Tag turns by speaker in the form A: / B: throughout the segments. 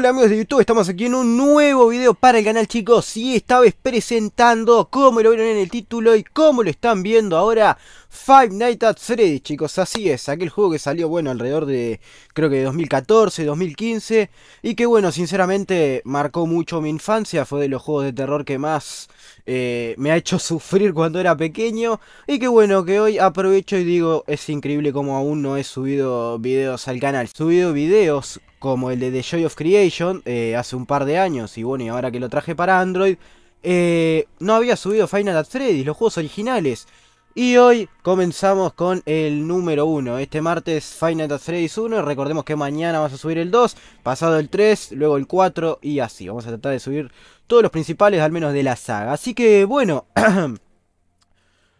A: Hola amigos de YouTube, estamos aquí en un nuevo video para el canal chicos y esta vez presentando como lo vieron en el título y como lo están viendo ahora Five Nights at freddy chicos, así es, aquel juego que salió bueno alrededor de creo que 2014, 2015 y que bueno sinceramente marcó mucho mi infancia, fue de los juegos de terror que más eh, me ha hecho sufrir cuando era pequeño y que bueno que hoy aprovecho y digo es increíble como aún no he subido videos al canal, subido videos como el de The Joy of Creation eh, hace un par de años, y bueno, y ahora que lo traje para Android, eh, no había subido Final at los juegos originales. Y hoy comenzamos con el número 1. Este martes Final at Freddy's 1. Recordemos que mañana vamos a subir el 2, pasado el 3, luego el 4 y así. Vamos a tratar de subir todos los principales, al menos de la saga. Así que bueno.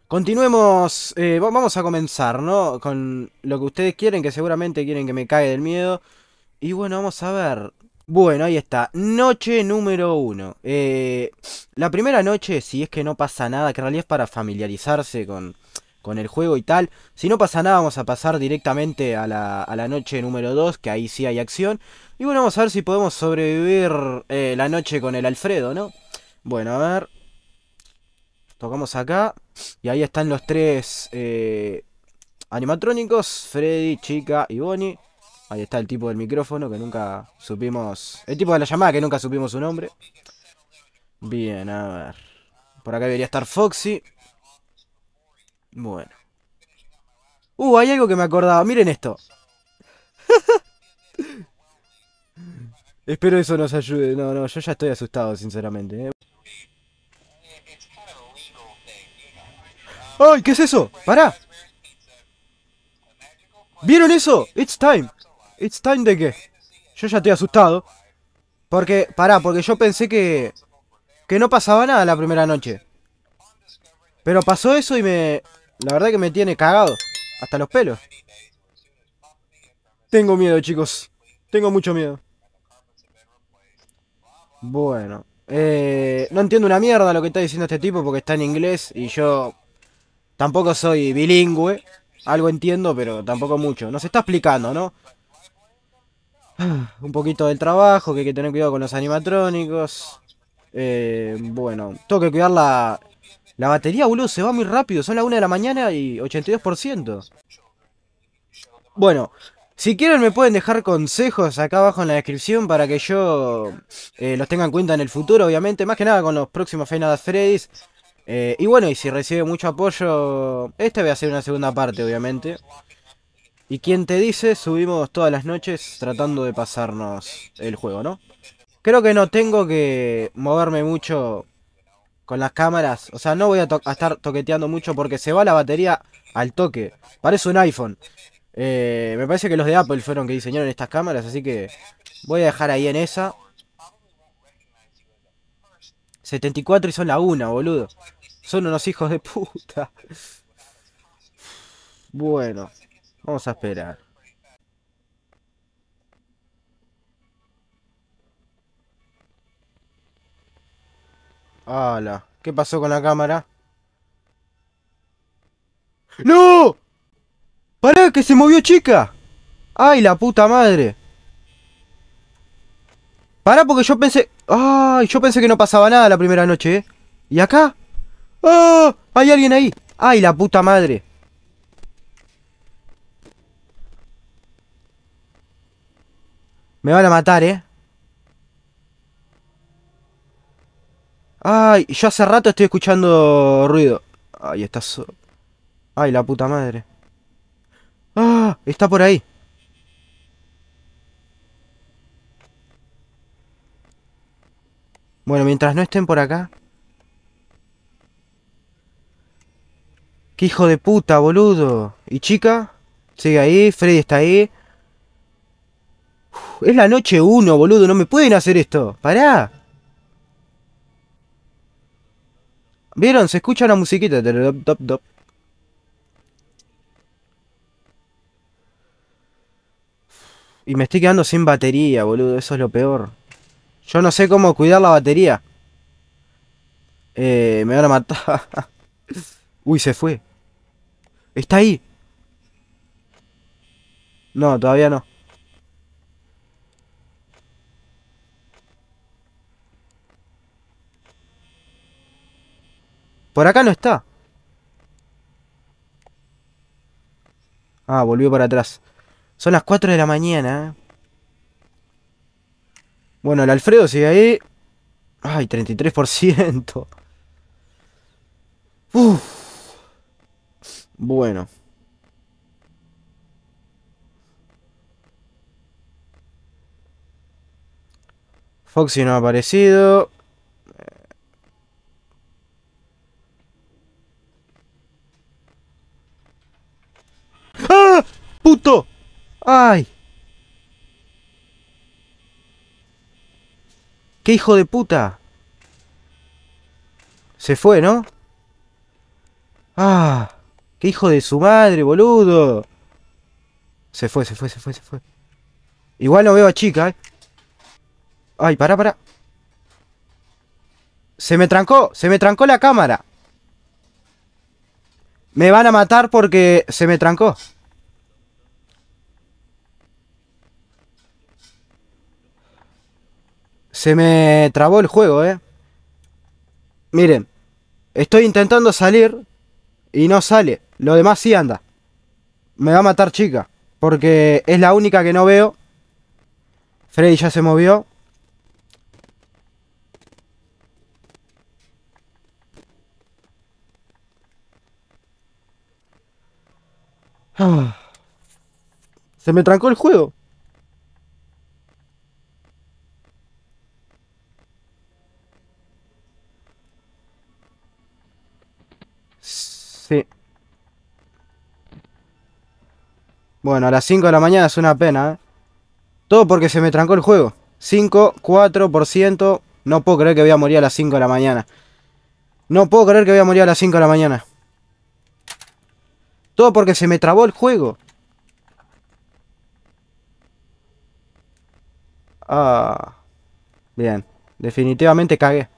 A: Continuemos, eh, vamos a comenzar, ¿no? Con lo que ustedes quieren, que seguramente quieren que me caiga del miedo. Y bueno, vamos a ver. Bueno, ahí está. Noche número uno. Eh, la primera noche, si es que no pasa nada, que en realidad es para familiarizarse con, con el juego y tal. Si no pasa nada, vamos a pasar directamente a la, noche número dos, que ahí sí hay acción. Y bueno, vamos a ver si podemos sobrevivir eh, la noche con el Alfredo, ¿no? Bueno, a ver. Tocamos acá. Y ahí están los tres eh, animatrónicos. Freddy, Chica y Bonnie. Ahí está el tipo del micrófono que nunca supimos... El tipo de la llamada que nunca supimos su nombre. Bien, a ver. Por acá debería estar Foxy. Bueno. Uh, hay algo que me acordaba. Miren esto. Espero eso nos ayude. No, no, yo ya estoy asustado, sinceramente. Eh. ¡Ay! ¿Qué es eso? ¡Para! ¿Vieron eso? It's time. ¿It's time de qué? Yo ya estoy asustado. Porque, pará, porque yo pensé que... Que no pasaba nada la primera noche. Pero pasó eso y me... La verdad que me tiene cagado. Hasta los pelos. Tengo miedo, chicos. Tengo mucho miedo. Bueno. Eh, no entiendo una mierda lo que está diciendo este tipo porque está en inglés y yo tampoco soy bilingüe. Algo entiendo, pero tampoco mucho. Nos está explicando, ¿no? un poquito del trabajo, que hay que tener cuidado con los animatrónicos. Eh, bueno, tengo que cuidar la, batería, boludo, se va muy rápido. Son las 1 de la mañana y 82%. Bueno, si quieren me pueden dejar consejos acá abajo en la descripción para que yo eh, los tenga en cuenta en el futuro, obviamente. Más que nada con los próximos Final Freddy's. Eh, y bueno, y si recibe mucho apoyo, este voy a hacer una segunda parte, obviamente. Y quien te dice, subimos todas las noches tratando de pasarnos el juego, ¿no? Creo que no tengo que moverme mucho con las cámaras. O sea, no voy a, estar toqueteando mucho porque se va la batería al toque. Parece un iPhone. Eh, me parece que los de Apple fueron que diseñaron estas cámaras, así que voy a dejar ahí en esa. 74 y son la una, boludo. Son unos hijos de puta. Bueno. Vamos a esperar. ¡Hala! ¿Qué pasó con la cámara? ¡No! ¡Pará, que se movió chica! ¡Ay, la puta madre! Para porque yo pensé... ¡Ay! Yo pensé que no pasaba nada la primera noche, ¿eh? ¿Y acá? ¡Ah! ¡Hay alguien ahí! ¡Ay, la puta madre! Me van a matar, ¿eh? Ay, yo hace rato estoy escuchando ruido. Ay, está... Ay, la puta madre. Ah, está por ahí. Bueno, mientras no estén por acá... ¡Qué hijo de puta, boludo! ¿Y chica? Sigue ahí, Freddy está ahí. Es la noche 1, boludo. No me pueden hacer esto. Pará. ¿Vieron? Se escucha una musiquita. Dop, Y me estoy quedando sin batería, boludo. Eso es lo peor. Yo no sé cómo cuidar la batería. Eh, me van a matar. Uy, se fue. Está ahí. No, todavía no. Por acá no está. Ah, volvió para atrás. Son las 4 de la mañana. ¿eh? Bueno, el Alfredo sigue ahí. Ay, 33%. Uf. Bueno. Foxy no ha aparecido. ¡Qué hijo de puta! Se fue, ¿no? ¡Ah! ¡Qué hijo de su madre, boludo! Se fue, se fue, se fue, se fue. Igual no veo a chica, ¿eh? Ay, pará, pará. Se me trancó, se me trancó la cámara. Me van a matar porque se me trancó. Se me trabó el juego, eh. Miren, estoy intentando salir y no sale. Lo demás sí anda. Me va a matar chica. Porque es la única que no veo. Freddy ya se movió. Ah. Se me trancó el juego. Bueno, a las 5 de la mañana es una pena, ¿eh? Todo porque se me trancó el juego. 5, 4%. No puedo creer que voy a morir a las 5 de la mañana. No puedo creer que voy a morir a las 5 de la mañana. Todo porque se me trabó el juego. Ah. Bien. Definitivamente cagué.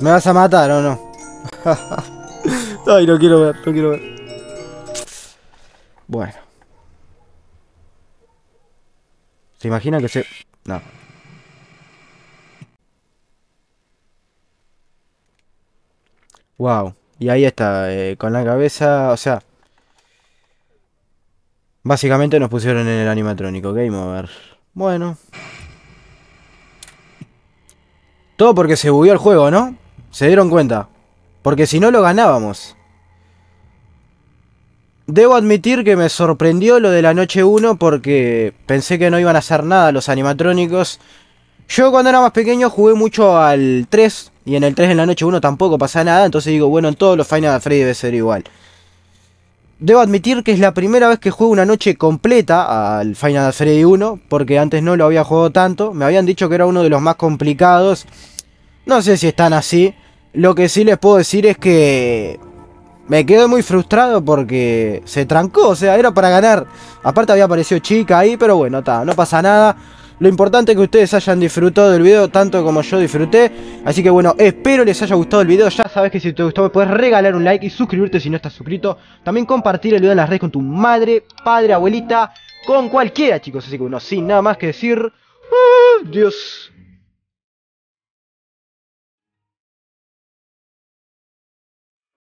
A: ¿Me vas a matar o no? Ay, no quiero ver, no quiero ver. Bueno. ¿Se imagina que se...? No. Wow. Y ahí está, eh, con la cabeza, o sea... Básicamente nos pusieron en el animatrónico, Game ver... Bueno. Todo porque se bugueó el juego, ¿no? Se dieron cuenta. Porque si no lo ganábamos. Debo admitir que me sorprendió lo de la noche 1 porque pensé que no iban a hacer nada los animatrónicos. Yo cuando era más pequeño jugué mucho al 3 y en el 3 en la noche 1 tampoco pasaba nada, entonces digo, bueno, en todos los Final Freddy debe ser igual. Debo admitir que es la primera vez que juego una noche completa al Final Freddy 1, porque antes no lo había jugado tanto, me habían dicho que era uno de los más complicados. No sé si están así, lo que sí les puedo decir es que me quedé muy frustrado porque se trancó, o sea, era para ganar. Aparte había aparecido chica ahí, pero bueno, no pasa nada. Lo importante es que ustedes hayan disfrutado del video tanto como yo disfruté. Así que bueno, espero les haya gustado el video. Ya sabes que si te gustó me puedes regalar un like y suscribirte si no estás suscrito. También compartir el video en las redes con tu madre, padre, abuelita, con cualquiera, chicos. Así que bueno, sin nada más que decir, ¡Dios!